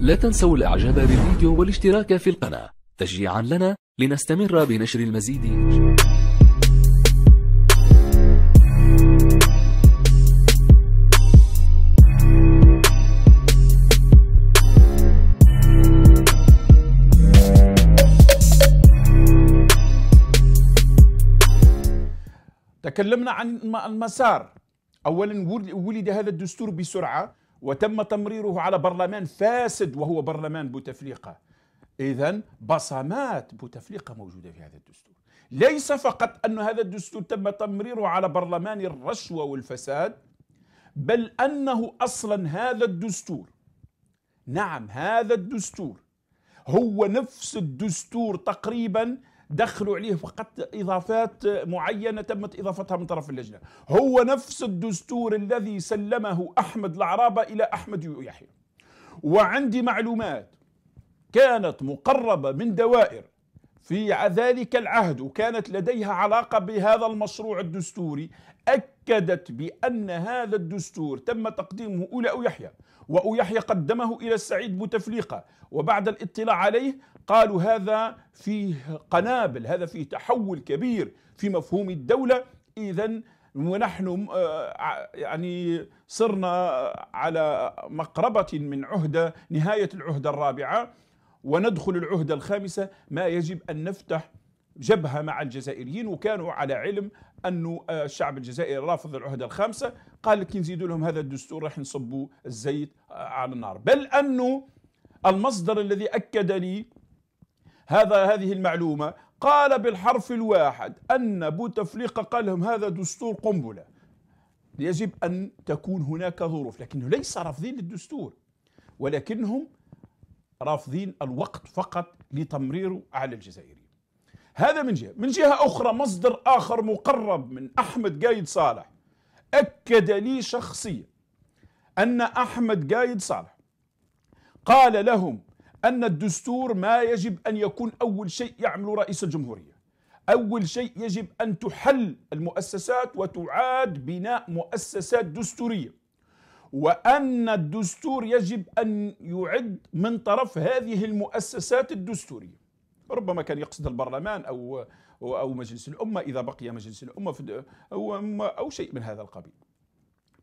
لا تنسوا الإعجاب بالفيديو والاشتراك في القناة تشجيعا لنا لنستمر بنشر المزيد تكلمنا عن المسار اولا ولد هذا الدستور بسرعه وتم تمريره على برلمان فاسد وهو برلمان بوتفليقة إذا بصمات بوتفليقة موجودة في هذا الدستور ليس فقط أن هذا الدستور تم تمريره على برلمان الرشوة والفساد بل أنه أصلا هذا الدستور نعم هذا الدستور هو نفس الدستور تقريبا دخلوا عليه فقط اضافات معينه تمت اضافتها من طرف اللجنه هو نفس الدستور الذي سلمه احمد العرابه الى احمد يحيى وعندي معلومات كانت مقربه من دوائر في ذلك العهد وكانت لديها علاقة بهذا المشروع الدستوري أكدت بأن هذا الدستور تم تقديمه إلى أو يحيى وأو يحيى قدمه إلى السعيد بوتفليقة وبعد الاطلاع عليه قالوا هذا فيه قنابل هذا فيه تحول كبير في مفهوم الدولة إذا ونحن آه، يعني صرنا على مقربة من عهدة نهاية العهدة الرابعة وندخل العهدة الخامسة ما يجب أن نفتح جبهة مع الجزائريين وكانوا على علم أن آه، الشعب الجزائري رافض العهدة الخامسة قال لك نزيدوا لهم هذا الدستور راح نصبوا الزيت آه، على النار بل أنه المصدر الذي أكد لي هذا هذه المعلومة قال بالحرف الواحد أن بوتفليقة قال لهم هذا دستور قنبلة يجب أن تكون هناك ظروف لكنه ليس رافضين للدستور ولكنهم رافضين الوقت فقط لتمريره على الجزائريين هذا من جهة من جهة أخرى مصدر آخر مقرب من أحمد قايد صالح أكد لي شخصيا أن أحمد قايد صالح قال لهم أن الدستور ما يجب أن يكون أول شيء يعمله رئيس الجمهورية أول شيء يجب أن تحل المؤسسات وتعاد بناء مؤسسات دستورية وأن الدستور يجب أن يعد من طرف هذه المؤسسات الدستورية ربما كان يقصد البرلمان أو أو مجلس الأمة إذا بقي مجلس الأمة أو أو شيء من هذا القبيل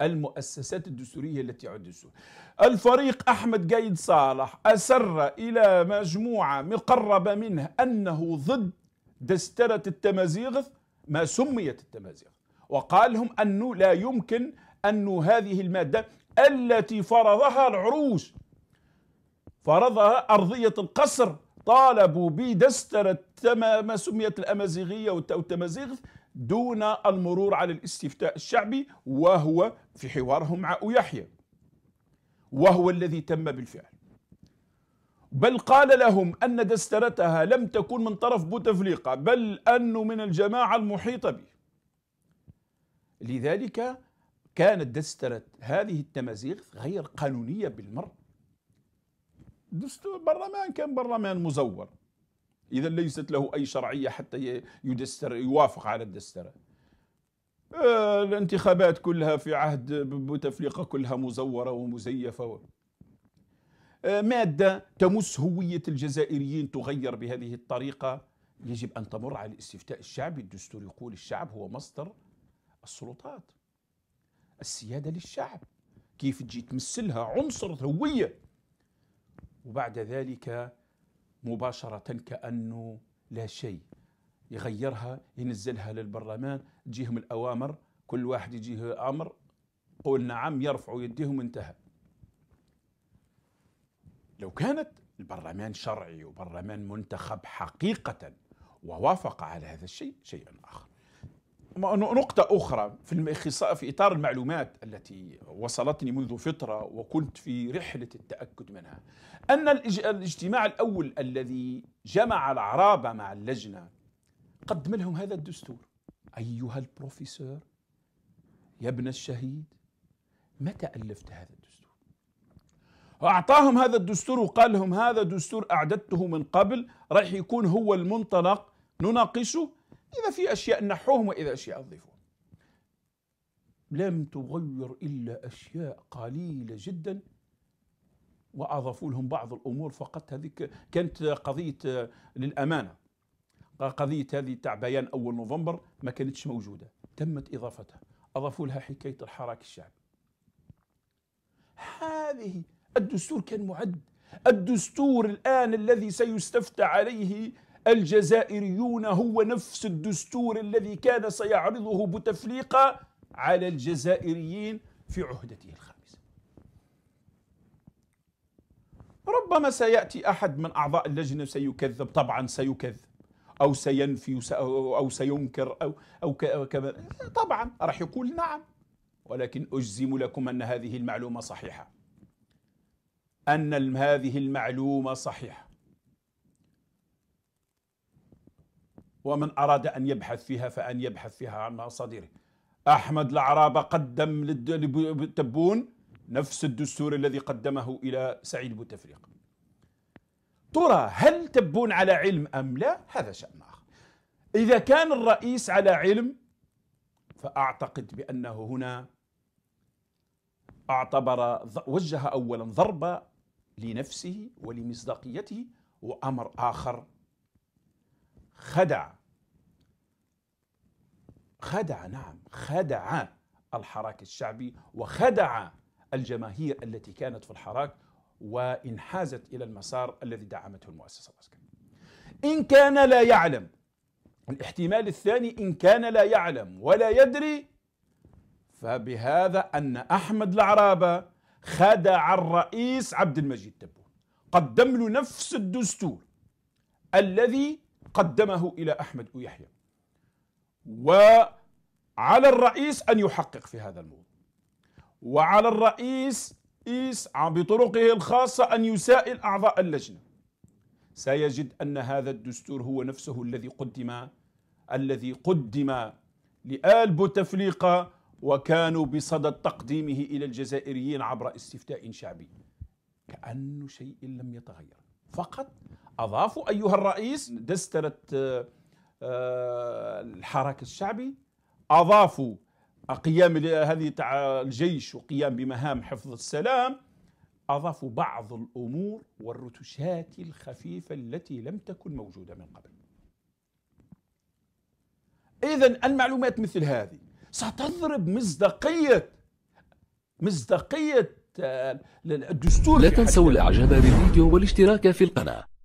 المؤسسات الدستورية التي يعد الدستور الفريق أحمد قايد صالح أسر إلى مجموعة مقربة منه أنه ضد دسترة التمازيغ ما سميت التمازيغ وقال لهم أنه لا يمكن أن هذه المادة التي فرضها العروش فرضها أرضية القصر طالبوا بدسترة ما سميت الأمازيغية والتمازيغ دون المرور على الاستفتاء الشعبي وهو في حوارهم مع أيحيى وهو الذي تم بالفعل بل قال لهم أن دسترتها لم تكن من طرف بوتفليقة بل أنه من الجماعة المحيطة به لذلك كانت دسترة هذه التمازيغ غير قانونية بالمرة دستور برلمان كان برلمان مزور إذا ليست له أي شرعية حتى يدستر يوافق على الدسترة آه، الانتخابات كلها في عهد بوتفليقة كلها مزورة ومزيفة آه، مادة تمس هوية الجزائريين تغير بهذه الطريقة يجب أن تمر على الاستفتاء الشعبي الدستور يقول الشعب هو مصدر السلطات السياده للشعب كيف تجي تمثلها عنصر هويه وبعد ذلك مباشره كانه لا شيء يغيرها ينزلها للبرلمان تجيهم الاوامر كل واحد يجيه امر قول نعم يرفعوا يديهم انتهى لو كانت البرلمان شرعي وبرلمان منتخب حقيقه ووافق على هذا الشيء شيء اخر نقطة أخرى في في إطار المعلومات التي وصلتني منذ فترة وكنت في رحلة التأكد منها أن الاجتماع الأول الذي جمع العرابة مع اللجنة قدم لهم هذا الدستور أيها البروفيسور يا ابن الشهيد متى ألفت هذا الدستور؟ وأعطاهم هذا الدستور وقال لهم هذا دستور أعددته من قبل راح يكون هو المنطلق نناقشه إذا في أشياء نحوهم وإذا أشياء أضيفوا لم تغير إلا أشياء قليلة جدا وأضافوا لهم بعض الأمور فقط هذه كانت قضية آه، للأمانة قضية هذه تاع بيان أول نوفمبر ما كانتش موجودة تمت إضافتها أضافوا لها حكاية الحراك الشعبي هذه الدستور كان معد الدستور الآن الذي سيستفتى عليه الجزائريون هو نفس الدستور الذي كان سيعرضه بوتفليقة على الجزائريين في عهدته الخامسة ربما سيأتي أحد من أعضاء اللجنة سيكذب طبعا سيكذب أو سينفي أو سينكر أو, أو كما طبعا راح يقول نعم ولكن أجزم لكم أن هذه المعلومة صحيحة أن هذه المعلومة صحيحة ومن أراد أن يبحث فيها فأن يبحث فيها عن مصادره أحمد العرابة قدم للتبون نفس الدستور الذي قدمه إلى سعيد بوتفليقة ترى هل تبون على علم أم لا هذا شأن آخر إذا كان الرئيس على علم فأعتقد بأنه هنا اعتبر وجه أولا ضربة لنفسه ولمصداقيته وأمر آخر خدع خدع نعم خدع الحراك الشعبي وخدع الجماهير التي كانت في الحراك وانحازت الى المسار الذي دعمته المؤسسه العسكريه. ان كان لا يعلم الاحتمال الثاني ان كان لا يعلم ولا يدري فبهذا ان احمد العرابه خدع الرئيس عبد المجيد تبون قدم له نفس الدستور الذي قدمه إلى أحمد ويحيى وعلى الرئيس أن يحقق في هذا الموضوع وعلى الرئيس إيس بطرقه الخاصة أن يسائل أعضاء اللجنة سيجد أن هذا الدستور هو نفسه الذي قدم الذي قدم لآل بوتفليقة وكانوا بصدد تقديمه إلى الجزائريين عبر استفتاء شعبي كأنه شيء لم يتغير فقط أضافوا أيها الرئيس دسترة آه، آه، الحراك الشعبي أضافوا قيام هذه تاع الجيش وقيام بمهام حفظ السلام أضافوا بعض الأمور والرتشات الخفيفة التي لم تكن موجودة من قبل إذا المعلومات مثل هذه ستضرب مصداقية مصداقية آه، الدستور لا تنسوا الإعجاب بالفيديو والاشتراك في القناة